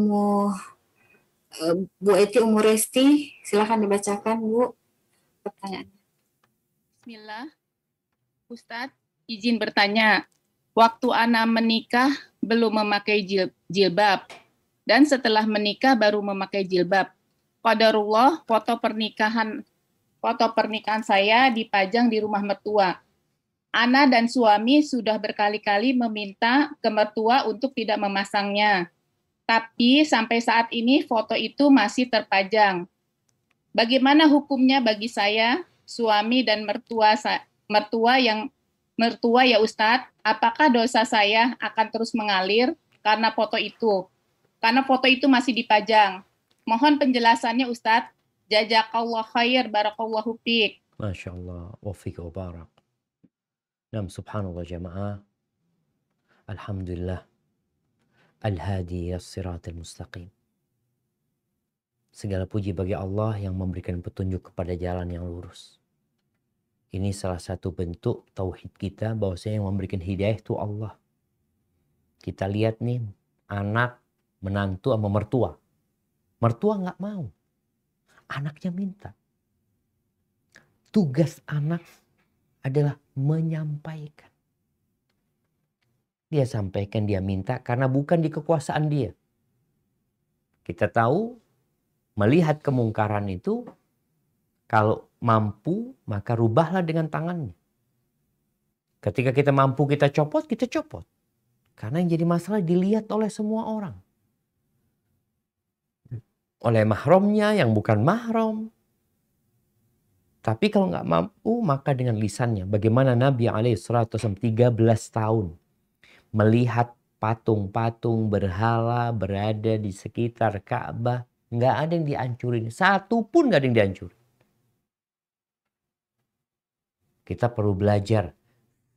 Mu eh, Bu Eti Umur Resti, silahkan dibacakan Bu pertanyaannya. Bismillah. Ustadz, izin bertanya. Waktu Ana menikah belum memakai jil jilbab dan setelah menikah baru memakai jilbab. Qadarullah foto pernikahan foto pernikahan saya dipajang di rumah mertua. Ana dan suami sudah berkali-kali meminta ke mertua untuk tidak memasangnya tapi sampai saat ini foto itu masih terpajang. Bagaimana hukumnya bagi saya, suami dan mertua mertua yang mertua ya Ustadz, apakah dosa saya akan terus mengalir karena foto itu? Karena foto itu masih dipajang. Mohon penjelasannya Ustadz. Jazakallah khair barakallahu fiik. Masya Allah, wafik wa barak. Nam subhanallah jamaah. Alhamdulillah Al-Hadi As-Sirat Al-Mustaqim. Segala puji bagi Allah yang memberikan petunjuk kepada jalan yang lurus. Ini salah satu bentuk tauhid kita bahwa saya yang memberikan hidayah itu Allah. Kita lihat nih anak menantu sama mertua. Mertua nggak mau. Anaknya minta. Tugas anak adalah menyampaikan. Dia sampaikan, dia minta karena bukan di kekuasaan dia. Kita tahu melihat kemungkaran itu kalau mampu maka rubahlah dengan tangannya. Ketika kita mampu kita copot, kita copot. Karena yang jadi masalah dilihat oleh semua orang. Oleh mahramnya yang bukan mahram. Tapi kalau nggak mampu maka dengan lisannya. Bagaimana Nabi alaihissalam 13 tahun melihat patung-patung berhala berada di sekitar Ka'bah. Nggak ada yang dihancurin. Satu pun nggak ada yang dihancurin. Kita perlu belajar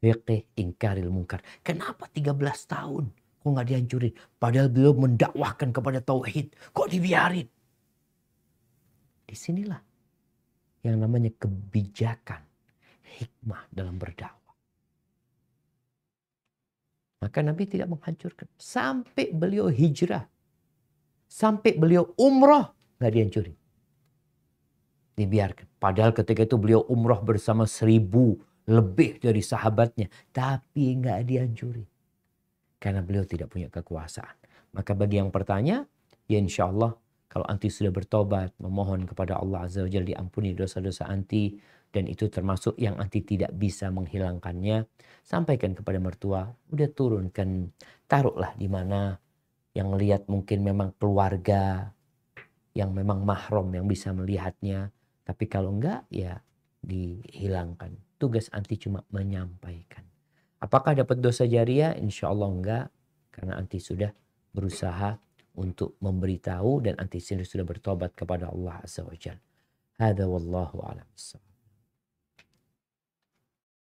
fiqih ingkaril mungkar. Kenapa 13 tahun kok nggak dihancurin? Padahal beliau mendakwahkan kepada tauhid. Kok dibiarin? Disinilah yang namanya kebijakan hikmah dalam berdakwah. Maka Nabi tidak menghancurkan. Sampai beliau hijrah. Sampai beliau umroh. Nggak dihancurin. Dibiarkan. Padahal ketika itu beliau umroh bersama seribu lebih dari sahabatnya. Tapi nggak dihancurin. Karena beliau tidak punya kekuasaan. Maka bagi yang bertanya, ya insya Allah kalau anti sudah bertobat, memohon kepada Allah Azza wa Jalla diampuni dosa-dosa anti, dan itu termasuk yang anti tidak bisa menghilangkannya, sampaikan kepada mertua, udah turunkan, taruhlah di mana yang lihat mungkin memang keluarga yang memang mahrum yang bisa melihatnya, tapi kalau enggak ya dihilangkan. Tugas anti cuma menyampaikan. Apakah dapat dosa jariah? Insya Allah enggak, karena anti sudah berusaha untuk memberitahu dan anti sendiri sudah bertobat kepada Allah Azza wa Jalla. هذا والله أعلم